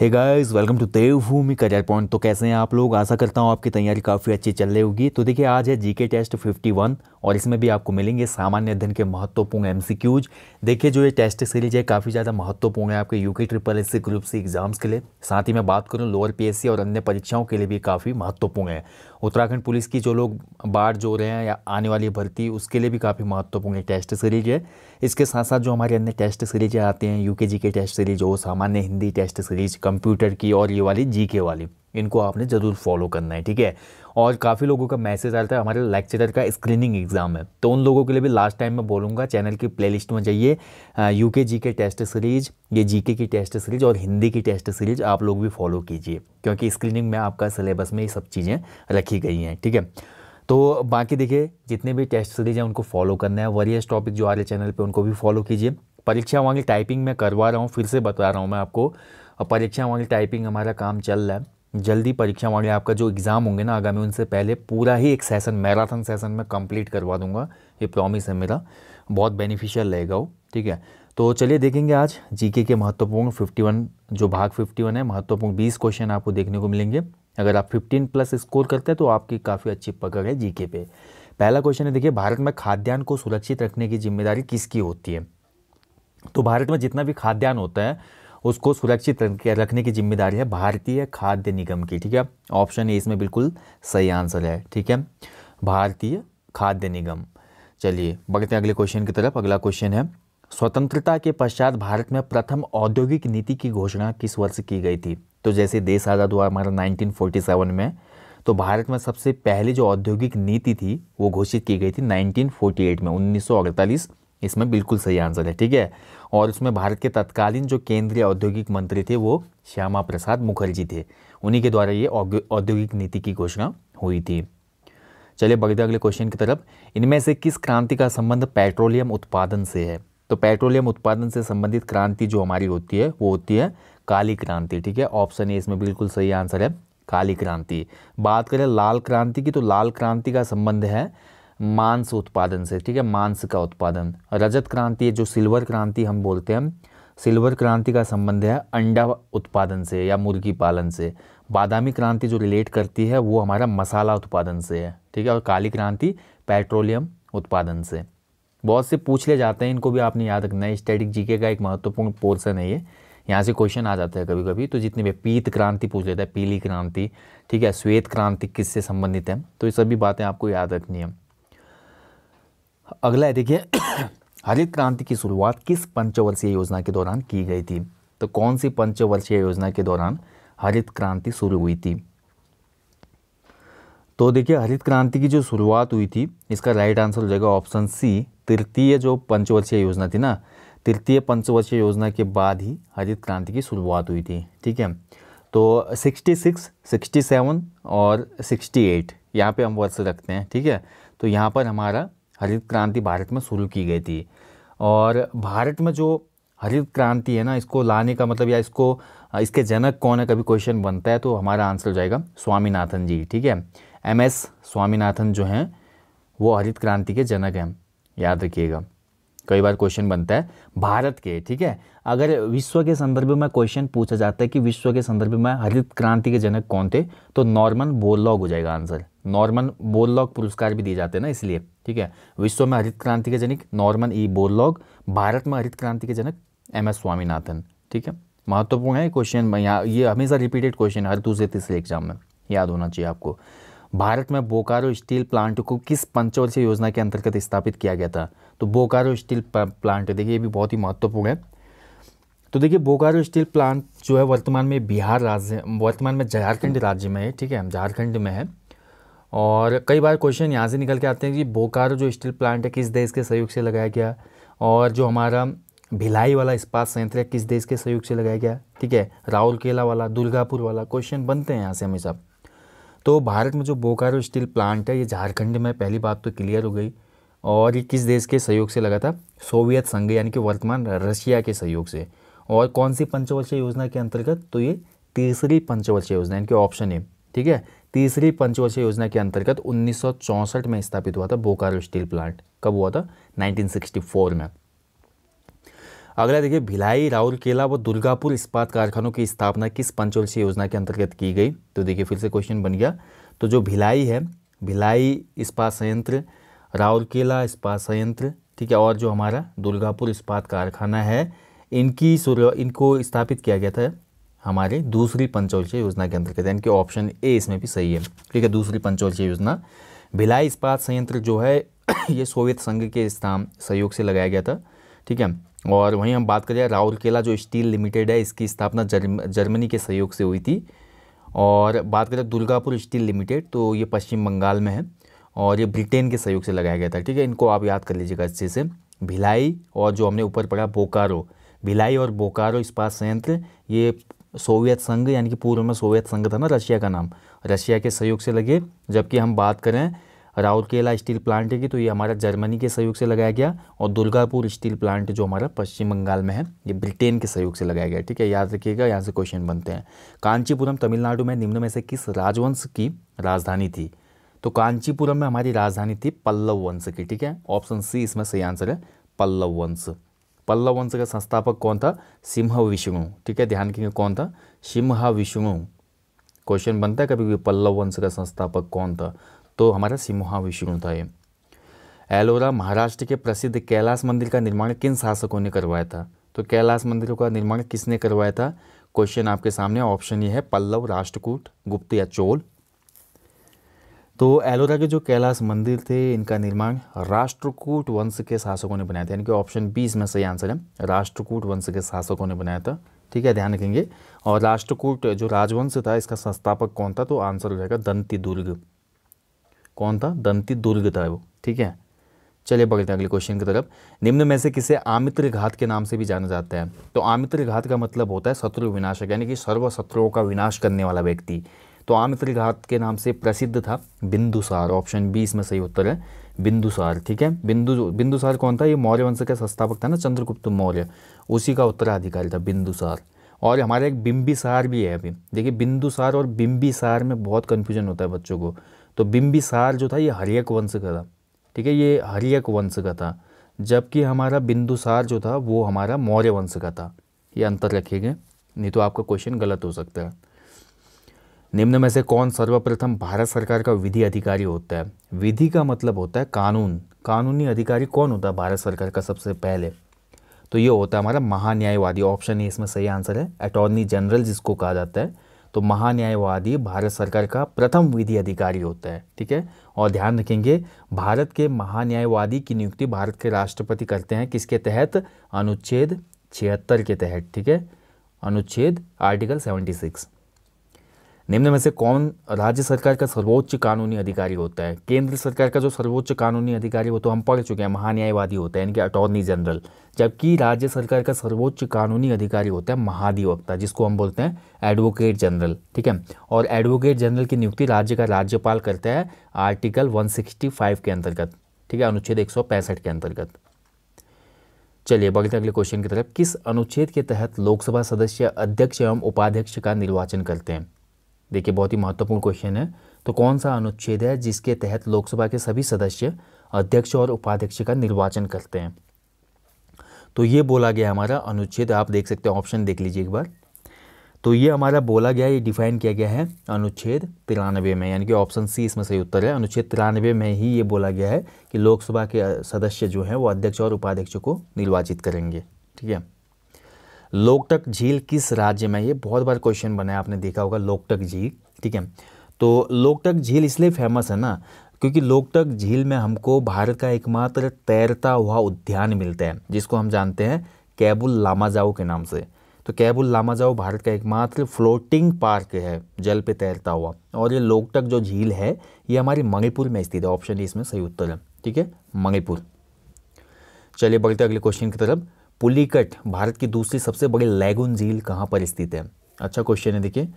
hey guys welcome to Devbhoomi career point तो कैसे हैं आप लोग आशा करता हूँ आपकी तैयारी काफ़ी अच्छी चल रही होगी तो देखिए आज है जीके टेस्ट 51 और इसमें भी आपको मिलेंगे सामान्य अध्ययन के महत्वपूर्ण एमसीक्यूज देखिए जो ये टेस्ट सीरीज है काफ़ी ज़्यादा महत्वपूर्ण है आपके UK triple S group C exams के लिए साथ ही मैं बात करूँ लोअर पी और अन्य परीक्षाओं के लिए भी काफ़ी महत्वपूर्ण है उत्तराखंड पुलिस की जो लोग बाढ़ जो रहे हैं या आने वाली भर्ती उसके लिए भी काफ़ी महत्वपूर्ण है टेस्ट सीरीज है इसके साथ साथ जो हमारे अन्य टेस्ट सीरीज आते हैं यू के टेस्ट सीरीज हो सामान्य हिंदी टेस्ट सीरीज कंप्यूटर की और ये वाली जी वाली इनको आपने ज़रूर फॉलो करना है ठीक है और काफ़ी लोगों का मैसेज आता है हमारे लेक्चरर का स्क्रीनिंग एग्ज़ाम है तो उन लोगों के लिए भी लास्ट टाइम मैं बोलूँगा चैनल की प्लेलिस्ट में जाइए यू के जी के टेस्ट सीरीज ये जी की टेस्ट सीरीज और हिंदी की टेस्ट सीरीज आप लोग भी फॉलो कीजिए क्योंकि स्क्रीनिंग में आपका सिलेबस में ये सब चीज़ें रखी गई हैं ठीक है तो बाकी देखिए जितने भी टेस्ट सीरीज हैं उनको फॉलो करना है वरियस टॉपिक जो आ रहे चैनल पे उनको भी फॉलो कीजिए परीक्षा वाली टाइपिंग मैं करवा रहा हूँ फिर से बता रहा हूँ मैं आपको परीक्षा वाली टाइपिंग हमारा काम चल रहा है जल्दी परीक्षा वाले आपका जो एग्ज़ाम होंगे ना आगामी उनसे पहले पूरा ही एक सेशन मैराथन सेशन में कंप्लीट करवा दूंगा ये प्रॉमिस है मेरा बहुत बेनिफिशियल रहेगा वो ठीक है तो चलिए देखेंगे आज जीके के महत्वपूर्ण 51 जो भाग 51 है महत्वपूर्ण 20 क्वेश्चन आपको देखने को मिलेंगे अगर आप 15 प्लस स्कोर करते हैं तो आपकी काफ़ी अच्छी पकड़ है जीके पे पहला क्वेश्चन है देखिए भारत में खाद्यान्न को सुरक्षित रखने की जिम्मेदारी किसकी होती है तो भारत में जितना भी खाद्यान्न होता है उसको सुरक्षित रखने की जिम्मेदारी है भारतीय खाद्य निगम की ठीक है ऑप्शन ए इसमें बिल्कुल सही आंसर है ठीक है भारतीय खाद्य निगम चलिए बढ़ते हैं अगले क्वेश्चन की तरफ अगला क्वेश्चन है स्वतंत्रता के पश्चात भारत में प्रथम औद्योगिक नीति की घोषणा किस वर्ष की गई थी तो जैसे देश आज़ाद हुआ हमारा 1947 में तो भारत में सबसे पहले जो औद्योगिक नीति थी वो घोषित की गई थी 1948 में उन्नीस इसमें बिल्कुल सही आंसर है ठीक है और उसमें भारत के तत्कालीन जो केंद्रीय औद्योगिक मंत्री थे वो श्यामा प्रसाद मुखर्जी थे उन्हीं के द्वारा ये औद्योगिक नीति की घोषणा हुई थी चलिए बढ़ते अगले क्वेश्चन की तरफ इनमें से किस क्रांति का संबंध पेट्रोलियम उत्पादन से है तो पेट्रोलियम उत्पादन से संबंधित क्रांति जो हमारी होती है वो होती है काली क्रांति ठीक है ऑप्शन ए इसमें बिल्कुल सही आंसर है काली क्रांति बात करें लाल क्रांति की तो लाल क्रांति का संबंध है मांस उत्पादन से ठीक है मांस का उत्पादन रजत क्रांति जो सिल्वर क्रांति हम बोलते हैं सिल्वर क्रांति का संबंध है अंडा उत्पादन से या मुर्गी पालन से बादामी क्रांति जो रिलेट करती है वो हमारा मसाला उत्पादन से है ठीक है और काली क्रांति पेट्रोलियम उत्पादन से बहुत से पूछ ले जाते हैं इनको भी आपने याद रखना है स्टैटिक जीके का एक महत्वपूर्ण पोर्सन है ये यहाँ से क्वेश्चन आ जाता है कभी कभी तो जितने भी पीत क्रांति पूछ लेता है पीली क्रांति ठीक है श्वेत क्रांति किससे संबंधित है तो ये सभी बातें आपको याद रखनी है अगला है देखिए हरित क्रांति की शुरुआत किस पंचवर्षीय योजना के दौरान की गई थी तो कौन सी पंचवर्षीय योजना के दौरान हरित क्रांति शुरू हुई थी तो देखिए हरित क्रांति की जो शुरुआत हुई थी इसका राइट आंसर हो जाएगा ऑप्शन सी तृतीय जो पंचवर्षीय योजना थी ना तृतीय पंचवर्षीय योजना के बाद ही हरित क्रांति की शुरुआत हुई थी ठीक है तो 66, 67 और 68 यहाँ पर हम वर्ष रखते हैं ठीक है तो यहाँ पर हमारा हरित क्रांति भारत में शुरू की गई थी और भारत में जो हरित क्रांति है ना इसको लाने का मतलब या इसको इसके जनक कौन है कभी क्वेश्चन बनता है तो हमारा आंसर हो जाएगा स्वामीनाथन जी ठीक है एम एस स्वामीनाथन जो हैं वो हरित क्रांति के जनक हैं याद रखिएगा कई बार क्वेश्चन बनता है भारत के ठीक है अगर विश्व के संदर्भ में क्वेश्चन पूछा जाता है कि विश्व के संदर्भ में हरित क्रांति के जनक कौन थे तो नॉर्मन बोरलॉग हो जाएगा आंसर नॉर्मन बोरलॉग पुरस्कार भी दिए जाते हैं ना इसलिए ठीक है विश्व में हरित क्रांति के जनक नॉर्मन ई बोरलॉग भारत में हरित क्रांति के जनक एम एस स्वामीनाथन ठीक है महत्वपूर्ण है क्वेश्चन यहाँ ये हमेशा रिपीटेड क्वेश्चन हर दूसरे तीसरे एग्जाम में याद होना चाहिए आपको भारत में बोकारो स्टील प्लांट को किस पंचवर्षीय योजना के अंतर्गत स्थापित किया गया था तो बोकारो स्टील प्लांट देखिए ये भी बहुत ही महत्वपूर्ण है तो देखिए बोकारो स्टील प्लांट जो है वर्तमान में बिहार राज्य वर्तमान में झारखंड राज्य में है ठीक है झारखंड में है और कई बार क्वेश्चन यहाँ से निकल के आते हैं कि बोकारो जो स्टील प्लांट है किस देश के सहयोग से लगाया गया और जो हमारा भिलाई वाला इस्पात संयंत्र है किस देश के सहयोग से लगाया गया ठीक है केला वाला दुर्गापुर वाला क्वेश्चन बनते हैं यहाँ से हमेशा तो भारत में जो बोकारो स्टील प्लांट है ये झारखंड में पहली बात तो क्लियर हो गई और ये किस देश के सहयोग से लगा था सोवियत संघ यानी कि वर्तमान रशिया के सहयोग से और कौन सी पंचवर्षीय योजना के अंतर्गत तो ये तीसरी पंचवर्षीय योजना यानी कि ऑप्शन ए ठीक है तीसरी पंचवर्षीय योजना के अंतर्गत उन्नीस में स्थापित हुआ था बोकारो स्टील प्लांट कब हुआ था 1964 में अगला देखिए भिलाई राउरकेला व दुर्गापुर इस्पात कारखानों की स्थापना किस पंचवर्षीय योजना के अंतर्गत की गई तो देखिए फिर से क्वेश्चन बन गया तो जो भिलाई है भिलाई इस्पात संयंत्र राउरकेला इस्पात संयंत्र ठीक है और जो हमारा दुर्गापुर इस्पात कारखाना है इनकी इनको स्थापित किया गया था हमारे दूसरी पंचवर्षीय योजना के अंतर्गत यानी कि ऑप्शन ए इसमें भी सही है ठीक है दूसरी पंचवर्षीय योजना भिलाई इस्पात संयंत्र जो है ये सोवियत संघ के स्थान सहयोग से लगाया गया था ठीक है और वहीं हम बात करें राउरकेला जो स्टील लिमिटेड है इसकी स्थापना जर्म, जर्मनी के सहयोग से हुई थी और बात करें दुर्गापुर स्टील लिमिटेड तो ये पश्चिम बंगाल में है और ये ब्रिटेन के सहयोग से लगाया गया था ठीक है इनको आप याद कर लीजिएगा अच्छे से भिलाई और जो हमने ऊपर पढ़ा बोकारो भिलाई और बोकारो इस्पात संयंत्र ये सोवियत संघ यानी कि पूर्व में सोवियत संघ था ना रशिया का नाम रशिया के सहयोग से लगे जबकि हम बात करें राउरकेला स्टील प्लांट है कि तो ये हमारा जर्मनी के सहयोग से लगाया गया और दुर्गापुर स्टील प्लांट जो हमारा पश्चिम बंगाल में है ये ब्रिटेन के सहयोग से लगाया गया ठीक है याद रखिएगा यहाँ से क्वेश्चन बनते हैं कांचीपुरम तमिलनाडु में निम्न में से किस राजवंश की राजधानी थी तो कांचीपुरम में हमारी राजधानी थी पल्लव वंश की ठीक है ऑप्शन सी इसमें सही आंसर है पल्लव वंश पल्लव वंश का संस्थापक कौन था सिंह विष्णु ठीक है ध्यान रखेंगे कौन था सिंह विष्णु क्वेश्चन बनता है कभी भी पल्लव वंश का संस्थापक कौन था तो हमारा सिमोहा विष्णु था एलोरा महाराष्ट्र के प्रसिद्ध कैलाश मंदिर का निर्माण किन शासकों ने करवाया था तो कैलाश मंदिर का निर्माण किसने करवाया था क्वेश्चन आपके सामने ऑप्शन ये है पल्लव राष्ट्रकूट गुप्त या चोल तो एलोरा के जो कैलाश मंदिर थे इनका निर्माण राष्ट्रकूट वंश के शासकों ने बनाया था यानी कि ऑप्शन बी इसमें सही आंसर है राष्ट्रकूट वंश के शासकों ने बनाया था ठीक है ध्यान रखेंगे और राष्ट्रकूट जो राजवंश था इसका संस्थापक कौन था तो आंसर हो जाएगा दंती दुर्ग कौन था दंती दुर्ग था वो ठीक है चलिए बढ़ते हैं अगले क्वेश्चन की तरफ निम्न में से किसे आमित्र घात के नाम से भी जाना जाता है तो आमित्र घात का मतलब होता है शत्रु विनाशक यानी कि सर्व शत्रुओं का विनाश करने वाला व्यक्ति तो आमित्र घात के नाम से प्रसिद्ध था बिंदुसार ऑप्शन बी इसमें सही उत्तर है बिंदुसार ठीक है बिंदु बिंदुसार कौन था ये मौर्य वंश का संस्थापक था ना चंद्रगुप्त मौर्य उसी का उत्तराधिकारी था बिंदुसार और हमारा एक बिंबिसार भी है अभी देखिए बिंदुसार और बिंबिसार में बहुत कन्फ्यूजन होता है बच्चों को तो बिंबिसार जो था ये हरियक वंश का था ठीक है ये हरियक वंश का था जबकि हमारा बिंदुसार जो था वो हमारा मौर्य वंश का था ये अंतर रखिएगा नहीं तो आपका क्वेश्चन गलत हो सकता है निम्न में से कौन सर्वप्रथम भारत सरकार का विधि अधिकारी होता है विधि का मतलब होता है कानून कानूनी अधिकारी कौन होता है भारत सरकार का सबसे पहले तो ये होता है हमारा महान्यायवादी ऑप्शन ए इसमें सही आंसर है अटॉर्नी जनरल जिसको कहा जाता है तो महान्यायवादी भारत सरकार का प्रथम विधि अधिकारी होता है ठीक है और ध्यान रखेंगे भारत के महान्यायवादी की नियुक्ति भारत के राष्ट्रपति करते हैं किसके तहत अनुच्छेद छिहत्तर के तहत ठीक है अनुच्छेद आर्टिकल सेवेंटी सिक्स निम्न में से कौन राज्य सरकार का सर्वोच्च कानूनी अधिकारी होता है केंद्र सरकार का जो सर्वोच्च कानूनी अधिकारी वो तो हम पढ़ चुके हैं महान्यायवादी होता है इनके अटॉर्नी जनरल जबकि राज्य सरकार का सर्वोच्च कानूनी अधिकारी होता है महाधिवक्ता जिसको हम बोलते हैं एडवोकेट जनरल ठीक है और एडवोकेट जनरल की नियुक्ति राज्य का राज्यपाल करता है आर्टिकल वन के अंतर्गत ठीक है अनुच्छेद एक के अंतर्गत चलिए बढ़ते अगले क्वेश्चन की तरफ किस अनुच्छेद के तहत लोकसभा सदस्य अध्यक्ष एवं उपाध्यक्ष का निर्वाचन करते हैं देखिए बहुत ही महत्वपूर्ण क्वेश्चन है तो कौन सा अनुच्छेद है जिसके तहत लोकसभा के सभी सदस्य अध्यक्ष और उपाध्यक्ष का निर्वाचन करते हैं तो ये बोला गया हमारा अनुच्छेद आप देख सकते हैं ऑप्शन देख लीजिए एक बार तो ये हमारा बोला गया ये डिफाइन किया गया है अनुच्छेद तिरानवे में यानी कि ऑप्शन सी इसमें सही उत्तर है अनुच्छेद तिरानवे में ही ये बोला गया है कि लोकसभा के सदस्य जो हैं वो अध्यक्ष और उपाध्यक्ष को निर्वाचित करेंगे ठीक है लोकटक झील किस राज्य में ये बहुत बार क्वेश्चन बना है आपने देखा होगा लोकटक झील ठीक है तो लोकटक झील इसलिए फेमस है ना क्योंकि लोकटक झील में हमको भारत का एकमात्र तैरता हुआ उद्यान मिलता है जिसको हम जानते हैं कैबुल लामाजाओ के नाम से तो कैबुल लामाजाओ भारत का एकमात्र फ्लोटिंग पार्क है जल पे तैरता हुआ और ये लोकटक जो झील है ये हमारी मणिपुर में स्थित है ऑप्शन इसमें सही उत्तर है ठीक है मणिपुर चलिए बढ़ते अगले क्वेश्चन की तरफ पुलिकट भारत की दूसरी सबसे बड़ी लैगुन झील कहाँ पर स्थित है अच्छा क्वेश्चन है देखिए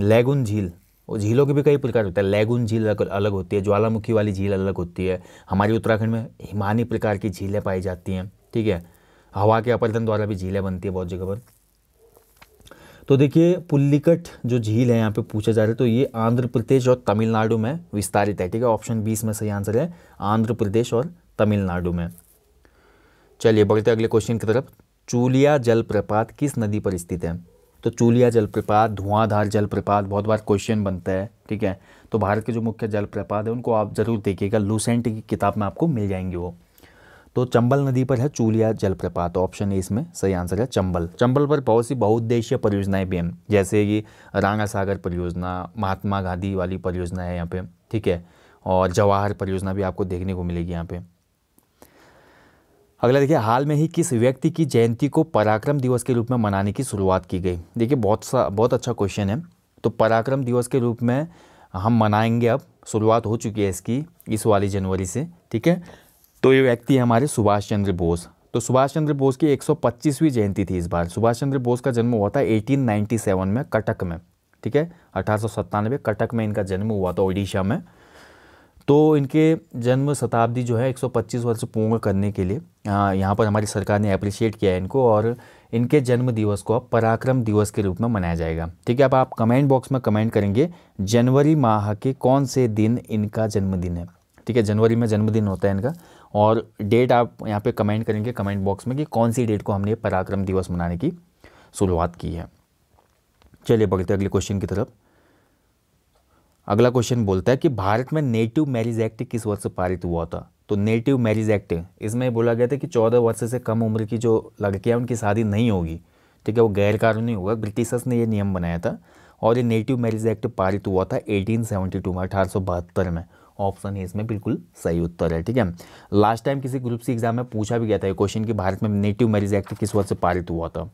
लैगुन झील और झीलों के भी कई प्रकार होते हैं लैगुन झील अलग होती है ज्वालामुखी वाली झील अलग होती है हमारे उत्तराखंड में हिमानी प्रकार की झीलें पाई जाती हैं ठीक है हवा के अपरतन द्वारा भी झीलें बनती है बहुत जगह पर तो देखिए पुल्लिकट जो झील है यहाँ पे पूछा जा रहा है तो ये आंध्र प्रदेश और तमिलनाडु में विस्तारित है ठीक है ऑप्शन बीस में सही आंसर है आंध्र प्रदेश और तमिलनाडु में चलिए बढ़ते अगले क्वेश्चन की तरफ चूलिया जलप्रपात किस नदी पर स्थित है तो चूलिया जलप्रपात धुआंधार जलप्रपात बहुत बार क्वेश्चन बनता है ठीक है तो भारत के जो मुख्य जलप्रपात है उनको आप ज़रूर देखिएगा लूसेंट की किताब में आपको मिल जाएंगे वो तो चंबल नदी पर है चूलिया जलप्रपात ऑप्शन ए इसमें सही आंसर है चंबल चंबल पर बहुत सी बहुउद्देशीय परियोजनाएं भी हैं जैसे कि रांगा सागर परियोजना महात्मा गांधी वाली परियोजना है यहाँ पे ठीक है और जवाहर परियोजना भी आपको देखने को मिलेगी यहाँ पे अगला देखिए हाल में ही किस व्यक्ति की जयंती को पराक्रम दिवस के रूप में मनाने की शुरुआत की गई देखिए बहुत सा बहुत अच्छा क्वेश्चन है तो पराक्रम दिवस के रूप में हम मनाएंगे अब शुरुआत हो चुकी है इसकी इस वाली जनवरी से ठीक है तो ये व्यक्ति है हमारे सुभाष चंद्र बोस तो सुभाष चंद्र बोस की एक जयंती थी इस बार सुभाष चंद्र बोस का जन्म हुआ था एटीन में कटक में ठीक है अठारह कटक में इनका जन्म हुआ था ओडिशा में तो इनके जन्म शताब्दी जो है 125 वर्ष पूर्ण करने के लिए यहाँ पर हमारी सरकार ने अप्रिशिएट किया है इनको और इनके जन्म दिवस को अब पराक्रम दिवस के रूप में मनाया जाएगा ठीक है अब आप कमेंट बॉक्स में कमेंट करेंगे जनवरी माह के कौन से दिन इनका जन्मदिन है ठीक है जनवरी में जन्मदिन होता है इनका और डेट आप यहाँ पर कमेंट करेंगे कमेंट बॉक्स में कि कौन सी डेट को हमने पराक्रम दिवस मनाने की शुरुआत की है चलिए बढ़ते अगले क्वेश्चन की तरफ अगला क्वेश्चन बोलता है कि भारत में नेटिव मैरिज एक्ट किस वर्ष पारित हुआ था तो नेटिव मैरिज एक्ट इसमें बोला गया था कि चौदह वर्ष से कम उम्र की जो लड़कियाँ उनकी शादी नहीं होगी ठीक है वो गैर कानूनी होगा ब्रिटिशर्स ने ये नियम बनाया था और ये नेटिव मैरिज एक्ट पारित हुआ था 1872 में अठारह में ऑप्शन है इसमें बिल्कुल सही उत्तर है ठीक है लास्ट टाइम किसी ग्रुप सी एग्जाम में पूछा भी गया था ये क्वेश्चन कि भारत में नेटिव मैरिज एक्ट किस वर्ष पारित हुआ था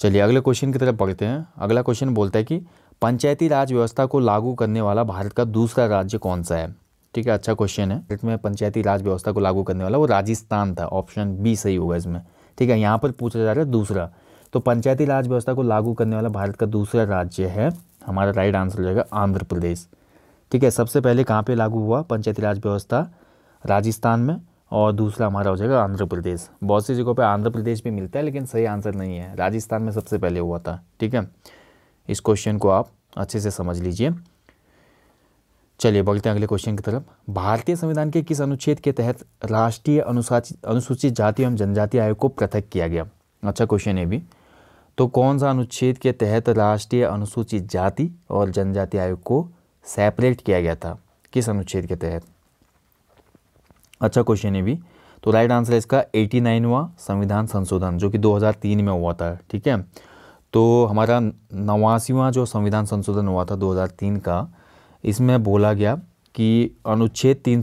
चलिए अगले क्वेश्चन की तरफ पढ़ते हैं अगला क्वेश्चन बोलता है कि पंचायती राज व्यवस्था को लागू करने वाला भारत का दूसरा राज्य कौन सा है ठीक है अच्छा क्वेश्चन है भारत में पंचायती राज व्यवस्था को लागू करने वाला वो राजस्थान था ऑप्शन बी सही होगा इसमें ठीक है यहाँ पर पूछा जा रहा है दूसरा तो पंचायती राज व्यवस्था को लागू करने वाला भारत का दूसरा राज्य है हमारा राइट आंसर हो जाएगा आंध्र प्रदेश ठीक है सबसे पहले कहाँ पर लागू हुआ पंचायती राज व्यवस्था राजस्थान में और दूसरा हमारा हो जाएगा आंध्र प्रदेश बहुत सी जगहों पर आंध्र प्रदेश भी मिलता है लेकिन सही आंसर नहीं है राजस्थान में सबसे पहले हुआ था ठीक है इस क्वेश्चन को आप अच्छे से समझ लीजिए चलिए बोलते हैं अगले क्वेश्चन की तरफ भारतीय संविधान के किस अनुच्छेद के तहत राष्ट्रीय अनुसूचित अनुसूचित जाति एवं जनजाति आयोग को पृथक किया गया अच्छा क्वेश्चन है भी तो कौन सा अनुच्छेद के तहत राष्ट्रीय अनुसूचित जाति और जनजाति आयोग को सेपरेट किया गया था किस अनुच्छेद के तहत अच्छा क्वेश्चन है भी तो राइट आंसर है इसका एटी नाइनवा संविधान संशोधन जो कि 2003 में हुआ था ठीक है तो हमारा नवासीवा जो संविधान संशोधन हुआ था 2003 का इसमें बोला गया कि अनुच्छेद तीन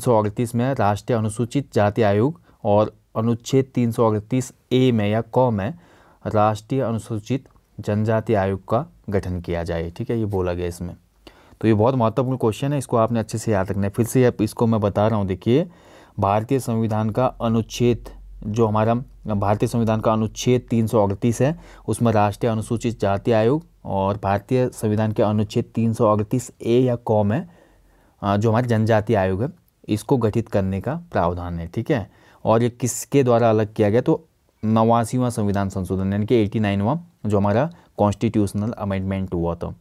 में राष्ट्रीय अनुसूचित जाति आयोग और अनुच्छेद तीन ए में या क में राष्ट्रीय अनुसूचित जनजाति आयोग का गठन किया जाए ठीक है ये बोला गया इसमें तो ये बहुत महत्वपूर्ण क्वेश्चन है इसको आपने अच्छे से याद रखना है फिर से आप इसको मैं बता रहा हूँ देखिए भारतीय संविधान का अनुच्छेद जो हमारा भारतीय संविधान का अनुच्छेद तीन है उसमें राष्ट्रीय अनुसूचित जाति आयोग और भारतीय संविधान के अनुच्छेद तीन ए या कॉम है जो हमारे जनजाति आयोग है इसको गठित करने का प्रावधान है ठीक है और ये किसके द्वारा अलग किया गया तो नवासीवा संविधान संशोधन यानी कि एटी नाइनवा जो हमारा कॉन्स्टिट्यूशनल अमेंडमेंट हुआ था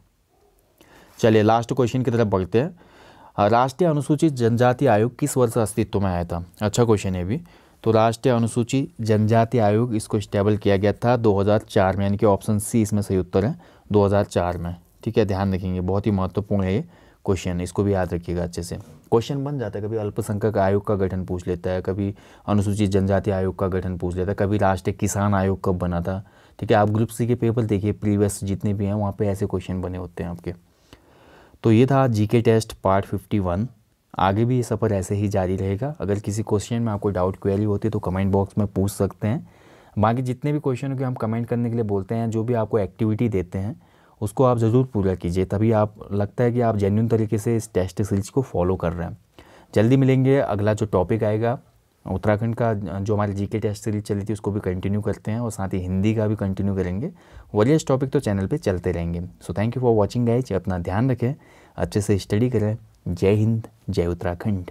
चलिए लास्ट क्वेश्चन की तरफ बढ़ते हैं राष्ट्रीय अनुसूचित जनजाति आयोग किस वर्ष अस्तित्व में आया था अच्छा क्वेश्चन है भी तो राष्ट्रीय अनुसूची जनजाति आयोग इसको स्टेबल किया गया था 2004 में यानी कि ऑप्शन सी इसमें सही उत्तर है 2004 में ठीक है ध्यान रखेंगे बहुत ही महत्वपूर्ण है ये क्वेश्चन इसको भी याद रखिएगा अच्छे से क्वेश्चन बन जाता है कभी अल्पसंख्यक आयोग का गठन पूछ लेता है कभी अनुसूचित जनजाति आयोग का गठन पूछ लेता है कभी राष्ट्रीय किसान आयोग कब बना था ठीक है आप ग्रुप सी के पेपर देखिए प्रीवियस जितने भी हैं वहाँ पर ऐसे क्वेश्चन बने होते हैं आपके तो ये था जी टेस्ट पार्ट फिफ्टी वन आगे भी ये सफ़र ऐसे ही जारी रहेगा अगर किसी क्वेश्चन में आपको डाउट क्वेरी होती है तो कमेंट बॉक्स में पूछ सकते हैं बाकी जितने भी क्वेश्चन के हम कमेंट करने के लिए बोलते हैं जो भी आपको एक्टिविटी देते हैं उसको आप ज़रूर पूरा कीजिए तभी आप लगता है कि आप जेन्यून तरीके से इस टेस्ट सीरीज को फॉलो कर रहे हैं जल्दी मिलेंगे अगला जो टॉपिक आएगा उत्तराखंड का जो हमारी जीके टेस्ट सीरीज चली थी उसको भी कंटिन्यू करते हैं और साथ ही हिंदी का भी कंटिन्यू करेंगे वरियस टॉपिक तो चैनल पे चलते रहेंगे so thank you for watching guys अपना ध्यान रखें अच्छे से स्टडी करें जय हिंद जय उत्तराखंड